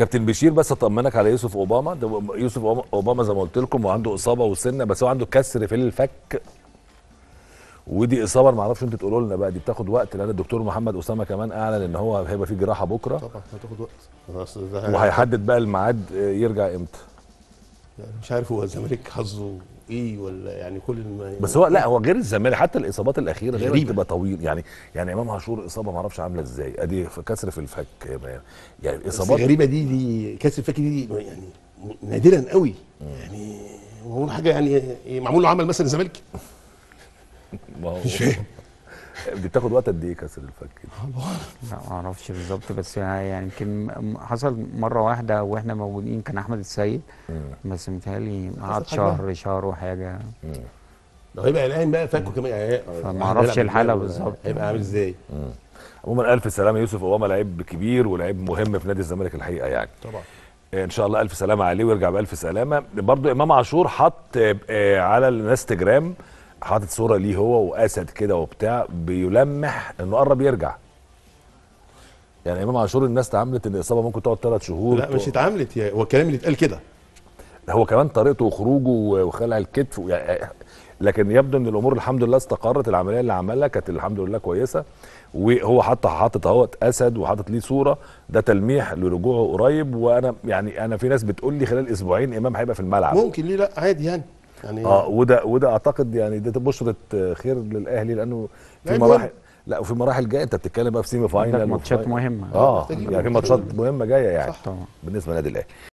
كابتن بشير بس اطمنك على يوسف اوباما ده يوسف اوباما زي ما قلت لكم وعنده اصابه وسنه بس هو عنده كسر في الفك ودي اصابه ما اعرفش انت تقولوا لنا بقى دي بتاخد وقت لان الدكتور محمد اسامه كمان اعلن ان هو هيبقى في جراحه بكره طبعا هتاخد وقت وهيحدد بقى الميعاد آه، يرجع امتى مش عارف هو الزمالك حظه ايه ولا يعني كل ما بس هو لا هو غير الزمالك حتى الاصابات الاخيره غير بتبقى طويل يعني يعني امام عاشور اصابه ما اعرفش عامله ازاي ادي كسر في الفك يعني الاصابات غريبه دي دي كسر الفك دي يعني نادرا قوي يعني هو حاجه يعني إيه، معمول له عمل مثلا الزمالك ما هو دي بتاخد وقت قد ايه كسر الفك لا ما اعرفش بالظبط بس يعني, يعني يمكن حصل مره واحده واحنا موجودين كان احمد السيد بس متهيألي قعد شهر شهر وحاجه لو هيبقى الان بقى فكه كمان يعني فما اعرفش الحاله بالظبط هيبقى عامل ازاي عموما الف سلامه يوسف اوباما لعيب كبير ولعيب مهم في نادي الزمالك الحقيقه يعني طبعا ان شاء الله الف سلامه عليه ويرجع بالف سلامه برضو امام عاشور حط آه، آه، على الانستجرام حاطط صوره ليه هو واسد كده وبتاع بيلمح انه قرب يرجع يعني امام عاشور الناس تعاملت ان الاصابه ممكن تقعد ثلاث شهور لا مش اتعاملت يعني هو الكلام اللي اتقال كده هو كمان طريقته وخروجه وخلع الكتف يعني لكن يبدو ان الامور الحمد لله استقرت العمليه اللي عملها كانت الحمد لله كويسه وهو حتى حاطط اهوت اسد وحاطط ليه صوره ده تلميح لرجوعه قريب وانا يعني انا في ناس بتقول لي خلال اسبوعين امام هيبقى في الملعب ممكن ليه لا عادي يعني يعني اه وده وده اعتقد يعني ده بشره خير للاهلي لانه في مراحل لا وفي مراحل جايه انت بتتكلم بقى في سيمي فاينل ماتشات مهمه اه يعني في ماتشات مهمه جايه يعني صح. بالنسبه للنادي الاهلي